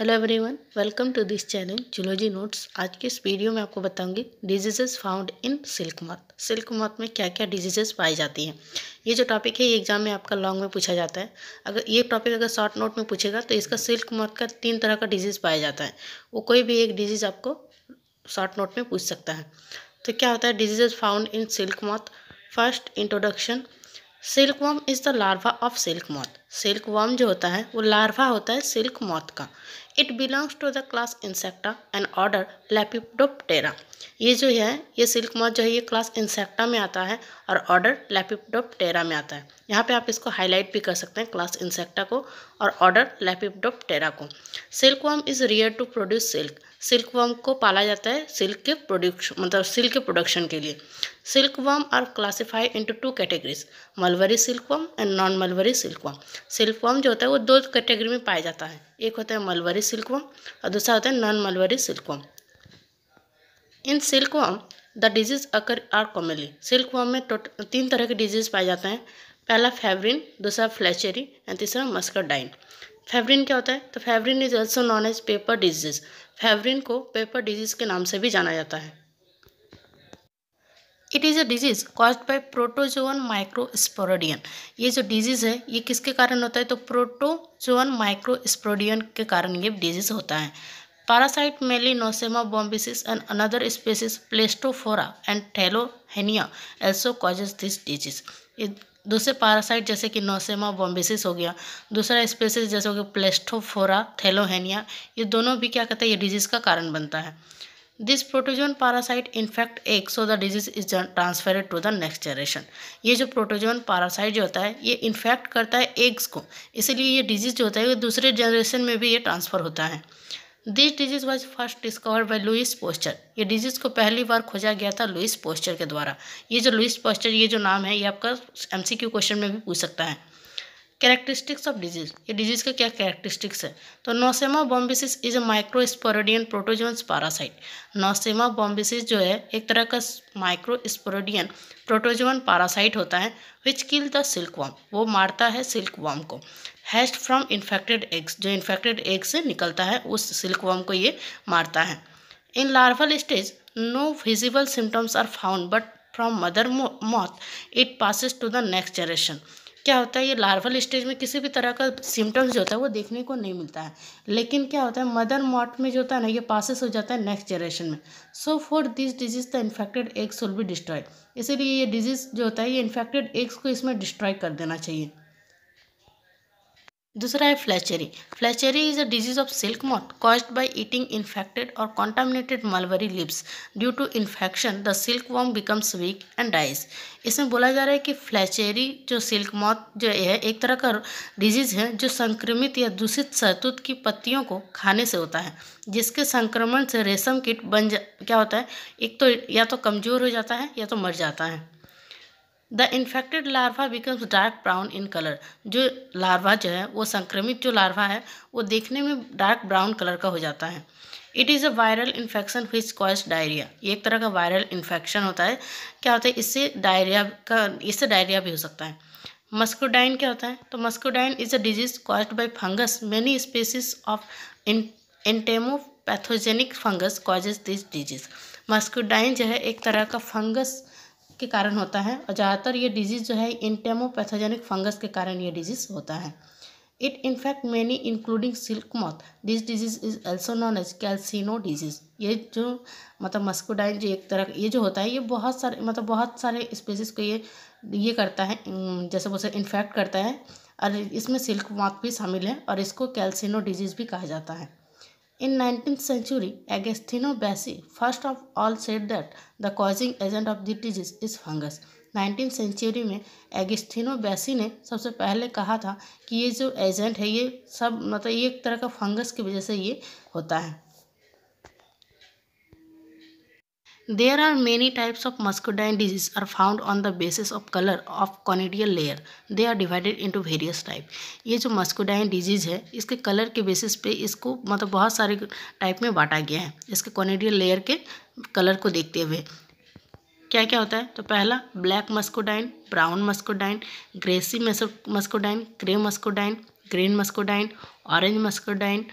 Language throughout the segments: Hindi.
Hello everyone welcome to this channel zoology notes आज के इस वीडियो में आपको बताऊंगी diseases found in silk moth silk moth में क्या क्या डिजीजेस पाई जाती हैं ये जो टॉपिक है ये एग्जाम में आपका लॉन्ग में पूछा जाता है अगर ये टॉपिक अगर शॉर्ट नोट में पूछेगा तो इसका सिल्क मौत का तीन तरह का डिजीज़ पाया जाता है वो कोई भी एक डिजीज़ आपको शॉर्ट नोट में पूछ सकता है तो क्या होता है diseases found in silk moth first introduction silk worm is the larva of silk moth silk worm जो होता है वो लार्वा होता है सिल्क मौत का it belongs to the class Insecta and order Lepidoptera ये जो है ये सिल्क मॉथ जो है ये क्लास इंसेक्टा में आता है और ऑर्डर लेपिडोप्टेरा में आता है यहाँ पे आप इसको हाईलाइट भी कर सकते हैं क्लास इंसेक्टा को और ऑर्डर लेपिडोप्टेरा को silk worm is rear to produce silk silk worm को पाला जाता है सिल्क के प्रोडक्शन मतलब सिल्क के प्रोडक्शन के लिए silk worm are classify into two categories mulberry silk worm and non mulberry silk worm silk worm जो होता है वो दो कैटेगरी में पाया जाता है एक होता है मलवरी सिल्क वर्म और दूसरा होता है non mulberry silk worm in silk worm the disease occur are commonly silk worm में तीन तरह के डिजीज पाए जाते हैं पहला फेवरिन दूसरा फ्लैचेरी एंड तीसरा डाइन फेवरिन क्या होता है तो pebrine is also known as pepper disease pebrine को पेपर डिजीज के नाम से भी जाना जाता है it is a disease cause by protozoan microsporidian ये जो डिजीज़ है ये किसके कारण होता है तो प्रोटोजोअन माइक्रोस्पोरोडियन के कारण ये डिजीज़ होता है parasite mainly Nosema bombycis and another species Pleistophora and Talohenea also causes this disease दूसरे पैरासाइट जैसे कि नोसेमा बॉम्बिसिस हो गया दूसरा स्पेसिस जैसे हो गया प्लेस्टोफोरा थेलोहेनिया ये दोनों भी क्या कहते हैं ये डिजीज़ का कारण बनता है दिस प्रोटोजोन पैरासाइट इन्फेक्ट एक so the disease is transferred to the next generation ये जो प्रोटोजोन पैरासाइट जो होता है ये इन्फेक्ट करता है एग्स को इसीलिए ये डिजीज जो होता है वो दूसरे जनरेशन में भी ये ट्रांसफ़र होता है this disease was first discover by Louis Pasteur ये डिजीज़ को पहली बार खोजा गया था लुइस पोस्टर के द्वारा ये जो लुइस पोस्टर ये जो नाम है ये आपका क्यू क्वेश्चन में भी पूछ सकता है कैरेक्टरिस्टिक्स ऑफ डिजीज ये डिजीज का क्या कैरेक्टरिस्टिक्स है तो Nosema bombycis is a microsporidian protozoan parasite Nosema bombycis जो है एक तरह का माइक्रोस्पोरोडियन प्रोटोजोन पारासाइट होता है विच किल द वॉम वो मारता है सिल्क वॉम को हैस्ट फ्रॉम इन्फेक्टेड एग्स जो इन्फेक्टेड एग्स से निकलता है उस सिल्क वॉम को ये मारता है in larval stage no visible symptoms are found but from mother moth it passes to the next generation क्या होता है ये लार्वल स्टेज में किसी भी तरह का सिम्टम्स जो होता है वो देखने को नहीं मिलता है लेकिन क्या होता है मदर मॉट में जो होता है ना ये पासिस हो जाता है नेक्स्ट जनरेशन में so for this disease the infected eggs will be destroy इसीलिए ये डिजीज़ जो होता है ये इन्फेक्टेड एग्स को इसमें डिस्ट्रॉय कर देना चाहिए दूसरा है flacherie flacherie is a disease of silk moth caused by eating infected और contaminated mulberry leaves due to infection the silk worm becomes weak and dies इसमें बोला जा रहा है कि फ्लैचेरी जो सिल्क मॉट जो है एक तरह का डिजीज़ है जो संक्रमित या दूषित शहतूत की पत्तियों को खाने से होता है जिसके संक्रमण से रेशम किट बन जा क्या होता है एक तो या तो कमज़ोर हो जाता है या तो मर जाता है the infected larva becomes dark brown in colour जो लार्वा जो है वो संक्रमित जो लार्वा है वो देखने में डार्क ब्राउन कलर का हो जाता है it is a viral infection which cause diarrhoea एक तरह का वायरल इन्फेक्शन होता है क्या होता है इससे डायरिया का इससे डायरिया भी हो सकता है मस्कोडाइन क्या होता है तो muscardine is a disease caused by fungus many species of entomopathogenic fungus causes this disease muscardine जो है एक तरह का फंगस के कारण होता है और ज़्यादातर ये डिजीज़ जो है इंटेमोपैथोजेनिक फंगस के कारण ये डिजीज़ होता है it infect many including silk moth this disease is also known as calcino disease ये जो मतलब मस्कोडाइन जो एक तरह ये जो होता है ये बहुत सारे मतलब बहुत सारे स्पेसिस को ये ये करता है जैसे बोलते इन्फेक्ट करता है और इसमें सिल्क मॉथ भी शामिल है और इसको कैल्सिनो डिजीज भी कहा जाता है In 19th century, Agostino Bassi first of all said that the causing agent of the disease is fungus. 19th century में एगिस्थिनो बैसी ने सबसे पहले कहा था कि ये जो एजेंट है ये सब मतलब ये एक तरह का फंगस की वजह से ये होता है There are many types of muscadine disease are found on the basis of color of conidial layer. They are divided into various type. ये जो muscadine disease है इसके कलर के बेसिस पे इसको मतलब बहुत सारे टाइप में बांटा गया है इसके कॉनिडियल लेयर के कलर को देखते हुए क्या क्या होता है तो पहला black muscardine brown muscardine grassy muscardine grey muscardine green muscardine orange muscardine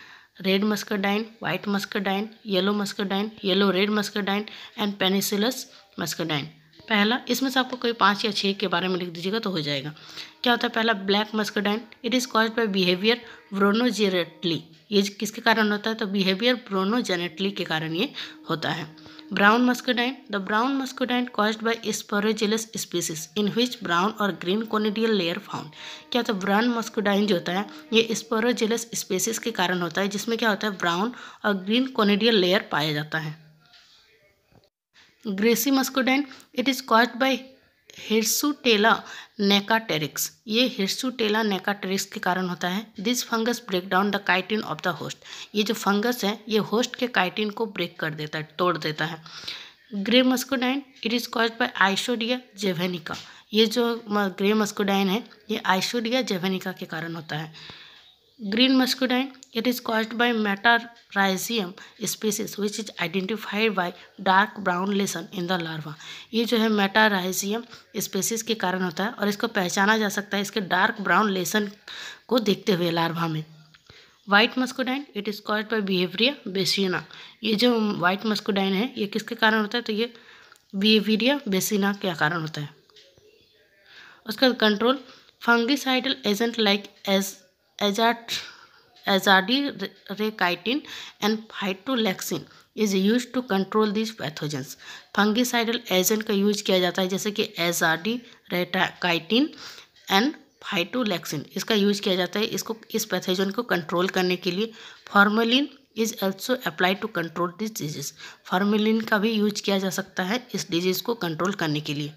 red muscadine, white muscadine, yellow muscadine, yellow red muscadine and penicillus muscadine. पहला इसमें से आपको कोई पाँच या छः के बारे में लिख दीजिएगा तो हो जाएगा क्या होता है पहला black muscardine it is cause by Beauveria brongniartii ये किसके कारण होता है तो बिहेवियर ब्रोनोजेनेटली के कारण ये होता है brown muscardine the brown muscardine cause by Aspergillus species in which brown और ग्रीन कोनेडियल लेयर फाउंड क्या होता है ब्राउन मस्कोडाइन जो होता है ये स्पोरेजिलस स्पीसीज के कारण होता है जिसमें क्या होता है ब्राउन और ग्रीन कोनेडियल लेयर पाया जाता है grassy muscardine it is cause by Hirsutella necatrix ये हिर्सुटेला नेकाटेरिक्स के कारण होता है this fungus break down the chitin of the host ये जो फंगस है ये होस्ट के काइटिन को ब्रेक कर देता है तोड़ देता है grey muscardine it is cause by Isaria javanica ये जो ग्रे मस्कोडाइन है ये आइशोडिया जेवेनिका के कारण होता है Green muscadine, it is caused by metarhizium species which is identified by dark brown lesion in the larva. ये जो है metarhizium species के कारण होता है और इसको पहचाना जा सकता है इसके dark brown lesion को देखते हुए larva में white muscardine it is cause by Beauveria bassiana ये जो वाइट मस्कोडाइन है ये किसके कारण होता है तो ये बिहेवियरिया बेसिना के कारण होता है उसका control fungicidal agent like as azadirachtin and phytoalexin is use to control this pathogens fungicidal agent का यूज किया जाता है जैसे कि एजाडी रेटाकाइटिन एंड फाइटोलैक्सिन इसका यूज किया जाता है इसको इस पैथोजन को कंट्रोल करने के लिए formalin is also apply to control this disease formalin का भी यूज किया जा सकता है इस डिजीज़ को कंट्रोल करने के लिए